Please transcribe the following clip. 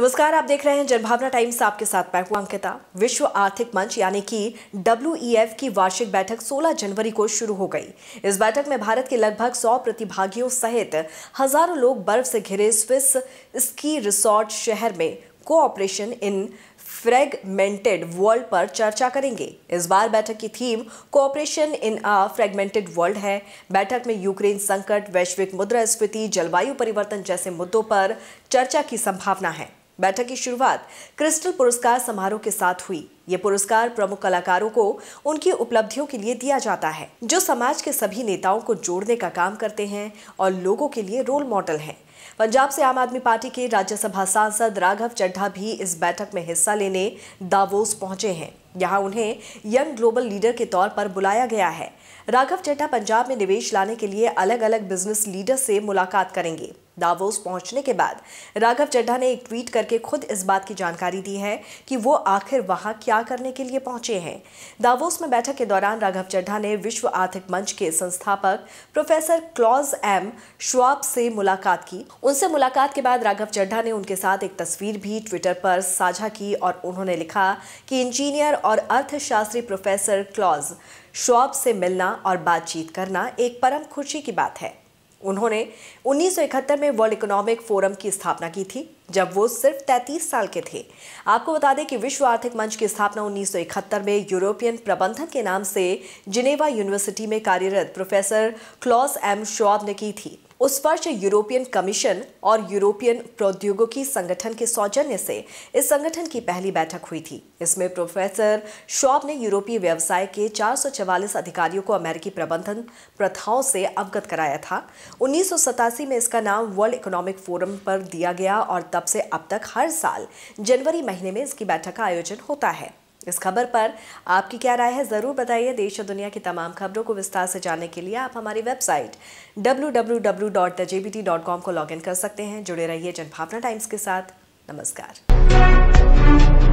नमस्कार आप देख रहे हैं जनभावना टाइम्स आपके साथ मैं हूं अंकिता विश्व आर्थिक मंच यानी कि डब्ल्यू e की वार्षिक बैठक 16 जनवरी को शुरू हो गई इस बैठक में भारत के लगभग 100 प्रतिभागियों सहित हजारों लोग बर्फ से घिरे स्विस स्की रिसोर्ट शहर में कोऑपरेशन इन फ्रेगमेंटेड वर्ल्ड पर चर्चा करेंगे इस बार बैठक की theme cooperation in a fragmented world है बैठक में यूक्रेन संकट वैश्विक मुद्रास्फीति जलवायु परिवर्तन जैसे मुद्दों पर चर्चा की संभावना है बैठक की शुरुआत क्रिस्टल पुरस्कार समारोह के साथ हुई ये पुरस्कार प्रमुख कलाकारों को उनकी उपलब्धियों के लिए दिया जाता है जो समाज के सभी नेताओं को जोड़ने का काम करते हैं और लोगों के लिए रोल मॉडल हैं पंजाब से आम आदमी पार्टी के राज्यसभा सांसद राघव चड्ढा भी इस बैठक में हिस्सा लेने दावोस पहुंचे हैं यहां उन्हें यंग ग्लोबल लीडर के तौर पर बुलाया गया है राघव चड्ढा पंजाब में निवेश लाने के लिए अलग अलग बिजनेस लीडर से मुलाकात करेंगे दावोस पहुंचने के बाद राघव चड्ढा ने एक ट्वीट करके खुद इस बात की जानकारी दी है कि वो आखिर वहां क्या करने के लिए पहुंचे हैं दावोस में बैठक के दौरान राघव चड्ढा ने विश्व आर्थिक मंच के संस्थापक प्रोफेसर क्लॉज एम श्वाब से मुलाकात की उनसे मुलाकात के बाद राघव चड्ढा ने उनके साथ एक तस्वीर भी ट्विटर पर साझा की और उन्होंने लिखा कि इंजीनियर और अर्थशास्त्री प्रोफेसर क्लॉज श्वाब से मिलना और बातचीत करना एक परम खुशी की बात है उन्होंने 1971 में वर्ल्ड इकोनॉमिक फोरम की स्थापना की थी जब वो सिर्फ 33 साल के थे आपको बता दें कि विश्व आर्थिक मंच की स्थापना 1971 में यूरोपियन प्रबंधन के नाम से जिनेवा यूनिवर्सिटी में कार्यरत प्रोफेसर क्लॉस एम शॉब ने की थी उस वर्ष यूरोपियन कमीशन और यूरोपियन प्रौद्योगिकी संगठन के सौजन्य से इस संगठन की पहली बैठक हुई थी इसमें प्रोफेसर शॉब ने यूरोपीय व्यवसाय के चार अधिकारियों को अमेरिकी प्रबंधन प्रथाओं से अवगत कराया था उन्नीस में इसका नाम वर्ल्ड इकोनॉमिक फोरम पर दिया गया और तब से अब तक हर साल जनवरी महीने में इसकी बैठक का आयोजन होता है इस खबर पर आपकी क्या राय है ज़रूर बताइए देश और दुनिया की तमाम खबरों को विस्तार से जानने के लिए आप हमारी वेबसाइट डब्ल्यू को लॉगिन कर सकते हैं जुड़े रहिए जनभावना टाइम्स के साथ नमस्कार